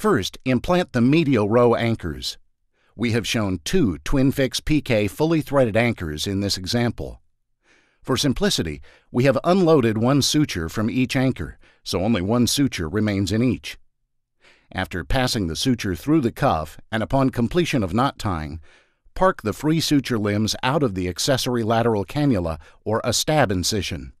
First, implant the medial row anchors. We have shown two TwinFix PK fully threaded anchors in this example. For simplicity, we have unloaded one suture from each anchor, so only one suture remains in each. After passing the suture through the cuff and upon completion of knot tying, park the free suture limbs out of the accessory lateral cannula or a stab incision.